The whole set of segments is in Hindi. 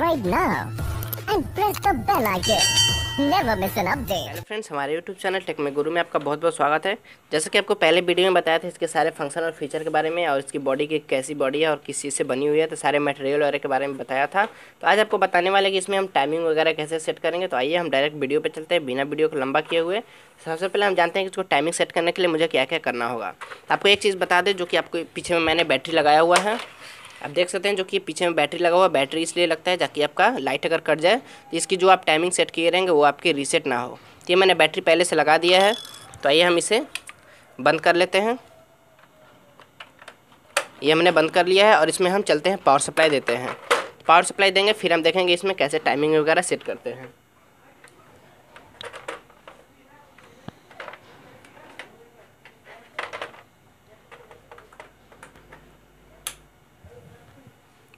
subscribe now and press the bell icon. Never miss an update. Hello friends हमारे YouTube चैनल टेक में गुरु में आपका बहुत बहुत स्वागत है जैसे कि आपको पहले वीडियो में बताया था इसके सारे फंक्शन और फीचर के बारे में और इसकी बॉडी की कैसी बॉडी है और किस चीज़ से बनी हुई है तो सारे मटेरियल वगैरह के बारे में बताया था तो आज आपको बताने वाले कि इसमें हम टाइमिंग वगैरह कैसे सेट करेंगे तो आइए हम डायरेक्ट वीडियो पर चलते हैं बिना वीडियो को लंबा किए हुए सबसे पहले हम जानते हैं कि इसको टाइमिंग सेट करने के लिए मुझे क्या क्या करना होगा आपको एक चीज़ बता दें जो कि आपको पीछे में मैंने बैटरी लगाया हुआ है आप देख सकते हैं जो कि पीछे में बैटरी लगा हुआ बैटरी इसलिए लगता है ताकि आपका लाइट अगर कट जाए तो इसकी जो आप टाइमिंग सेट किए रहेंगे वो आपकी रीसेट ना हो तो ये मैंने बैटरी पहले से लगा दिया है तो आइए हम इसे बंद कर लेते हैं ये हमने बंद कर लिया है और इसमें हम चलते हैं पावर सप्लाई देते हैं पावर सप्लाई देंगे फिर हम देखेंगे इसमें कैसे टाइमिंग वगैरह सेट करते हैं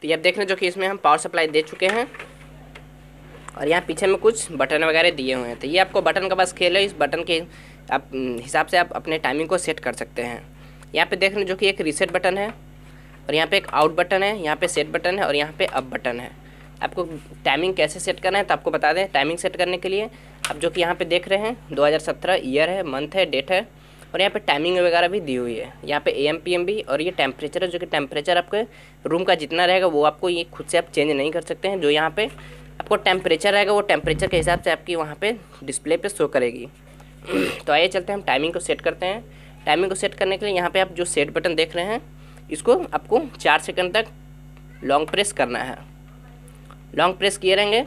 तो ये आप देख रहे हैं जो कि इसमें हम पावर सप्लाई दे चुके हैं और यहाँ पीछे में कुछ बटन वगैरह दिए हुए हैं तो ये आपको बटन का बस खेल है इस बटन के आप हिसाब से आप अपने टाइमिंग को सेट कर सकते हैं यहाँ पे देख रहे हैं जो कि एक रीसेट बटन है और यहाँ पे एक आउट बटन है यहाँ पे सेट बटन है और यहाँ पे अप बटन है आपको टाइमिंग कैसे सेट करना है तो आपको बता दें टाइमिंग सेट करने के लिए आप जो कि यहाँ पर देख रहे हैं दो ईयर है मंथ है डेट है और यहाँ पे टाइमिंग वगैरह भी दी हुई है यहाँ पे ए एम पी एम भी और ये टेम्परेचर है जो कि टेम्परेचर आपके रूम का जितना रहेगा वो आपको ये खुद से आप चेंज नहीं कर सकते हैं जो यहाँ पे आपको टेम्परेचर रहेगा वो टेम्परेचर के हिसाब से आपकी वहाँ पे डिस्प्ले पे शो करेगी तो आइए चलते हैं हम टाइमिंग को सेट करते हैं टाइमिंग को सेट करने के लिए यहाँ पर आप जो सेट बटन देख रहे हैं इसको आपको चार सेकेंड तक लॉन्ग प्रेस करना है लॉन्ग प्रेस किए रहेंगे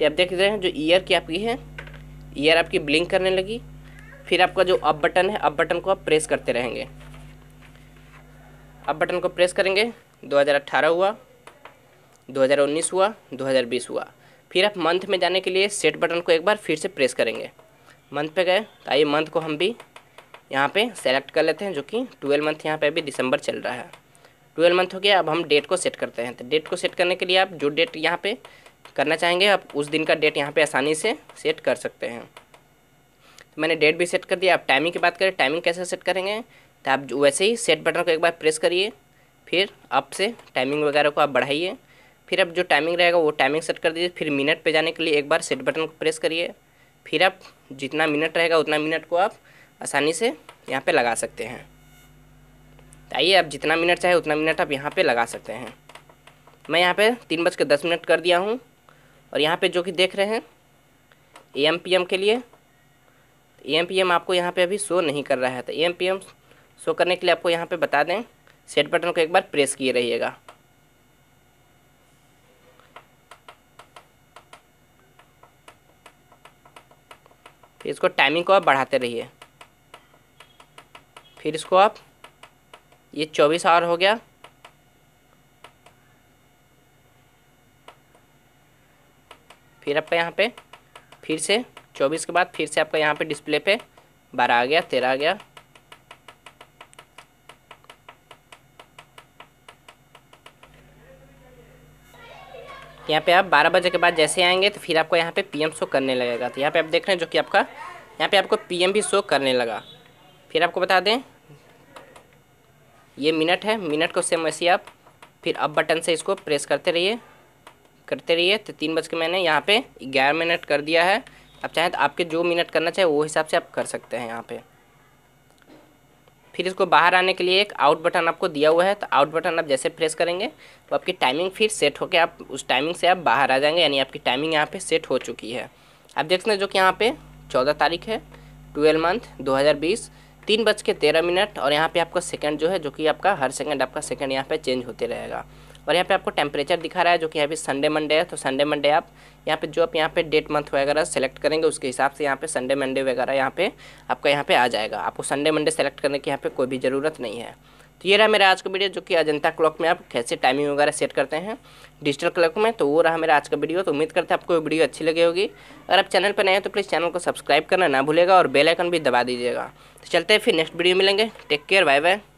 तो आप देख रहे हैं जो ईयर की आपकी है ईयर आपकी ब्लिंक करने लगी फिर आपका जो अप बटन है अप बटन को आप प्रेस करते रहेंगे अप बटन को प्रेस करेंगे 2018 हुआ 2019 हुआ 2020 हुआ फिर आप मंथ में जाने के लिए सेट बटन को एक बार फिर से प्रेस करेंगे मंथ पे गए तो आइए मंथ को हम भी यहाँ पे सेलेक्ट कर लेते हैं जो कि ट्वेल्व मंथ यहाँ पे अभी दिसंबर चल रहा है ट्वेल्व मंथ हो गया अब हम डेट को सेट करते हैं तो डेट को सेट करने के लिए आप जो डेट यहाँ पर करना चाहेंगे आप उस दिन का डेट यहाँ पर आसानी से सेट कर सकते हैं तो मैंने डेट भी सेट कर दिया आप टाइमिंग की बात करें टाइमिंग कैसे सेट करेंगे तो आप वैसे ही सेट बटन को एक बार प्रेस करिए फिर अप से टाइमिंग वगैरह को आप बढ़ाइए फिर अब जो टाइमिंग रहेगा वो टाइमिंग सेट कर दीजिए फिर मिनट पे जाने के लिए एक बार सेट बटन को प्रेस करिए फिर आप जितना मिनट रहेगा उतना मिनट को आप आसानी से यहाँ पे लगा सकते हैं तो आइए आप जितना मिनट चाहे उतना मिनट आप यहाँ पे लगा सकते हैं मैं यहाँ पे तीन बज के दस मिनट कर दिया हूँ और यहाँ पे जो कि देख रहे हैं ए एम पी एम के लिए एम पी एम आपको यहाँ पे अभी शो नहीं कर रहा है तो एम पी एम शो करने के लिए आपको यहाँ पे बता दें सेट बटन को एक बार प्रेस किए रहिएगा फिर इसको टाइमिंग को आप बढ़ाते रहिए फिर इसको आप ये चौबीस आवर हो गया फिर आपका यहाँ पे फिर से चौबीस के बाद फिर से आपका यहाँ पे डिस्प्ले पे बारह आ गया तेरह आ गया यहाँ पे आप बारह बजे के बाद जैसे आएंगे तो फिर आपको यहाँ पे पीएम शो करने लगेगा तो यहाँ पे आप देख रहे हैं जो कि आपका यहाँ पे आपको पीएम भी शो करने लगा फिर आपको बता दें ये मिनट है मिनट को सेम वैसे आप फिर अब बटन से इसको प्रेस करते रहिए करते रहिए तो तीन बज के मैंने यहाँ पे ग्यारह मिनट कर दिया है आप चाहें तो आपके जो मिनट करना चाहे वो हिसाब से आप कर सकते हैं यहाँ पे फिर इसको बाहर आने के लिए एक आउट बटन आपको दिया हुआ है तो आउट बटन आप जैसे प्रेस करेंगे तो आपकी टाइमिंग फिर सेट होकर आप उस टाइमिंग से आप बाहर आ जाएंगे यानी आपकी टाइमिंग यहाँ पे सेट हो चुकी है आप देख सकते हैं जो कि यहाँ पे चौदह तारीख है ट्वेल्व मंथ दो हज़ार बीस तीन बज के तेरह मिनट और यहाँ पे आपका सेकंड जो है जो कि आपका हर सेकंड आपका सेकंड यहाँ पे चेंज होते रहेगा और यहाँ पे आपको टेम्परेचर दिखा रहा है जो कि यहाँ संडे मंडे है तो संडे मंडे आप यहाँ पे जो आप यहाँ पे डेट मंथ वगैरह सेलेक्ट करेंगे उसके हिसाब से यहाँ पे संडे मंडे वगैरह यहाँ पे आपका यहाँ पे आ जाएगा आपको संडे मंडे सेलेक्ट करने की यहाँ पे कोई भी ज़रूरत नहीं है तो ये रहा मेरा आज का वीडियो जो कि अजंता क्लॉक में आप कैसे टाइमिंग वगैरह सेट करते हैं डिजिटल क्लॉक में तो वो रहा मेरा आज का वीडियो तो उम्मीद करते हैं आपको वीडियो अच्छी लगी होगी अगर आप चैनल पर नए हैं तो प्लीज़ चैनल को सब्सक्राइब करना ना भूलेगा और बेलाइकन भी दबा दीजिएगा तो चलते हैं फिर नेक्स्ट वीडियो मिलेंगे टेक केयर बाय बाय